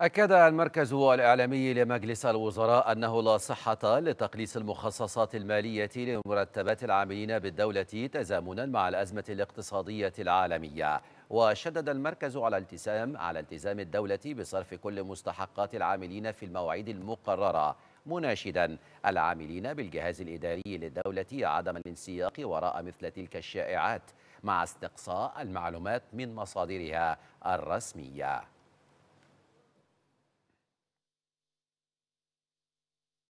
أكد المركز الإعلامي لمجلس الوزراء أنه لا صحة لتقليص المخصصات المالية لمرتبات العاملين بالدولة تزامنا مع الأزمة الاقتصادية العالمية وشدد المركز على التزام على التزام الدولة بصرف كل مستحقات العاملين في المواعيد المقررة مناشدا العاملين بالجهاز الإداري للدولة عدم الانسياق وراء مثل تلك الشائعات مع استقصاء المعلومات من مصادرها الرسميه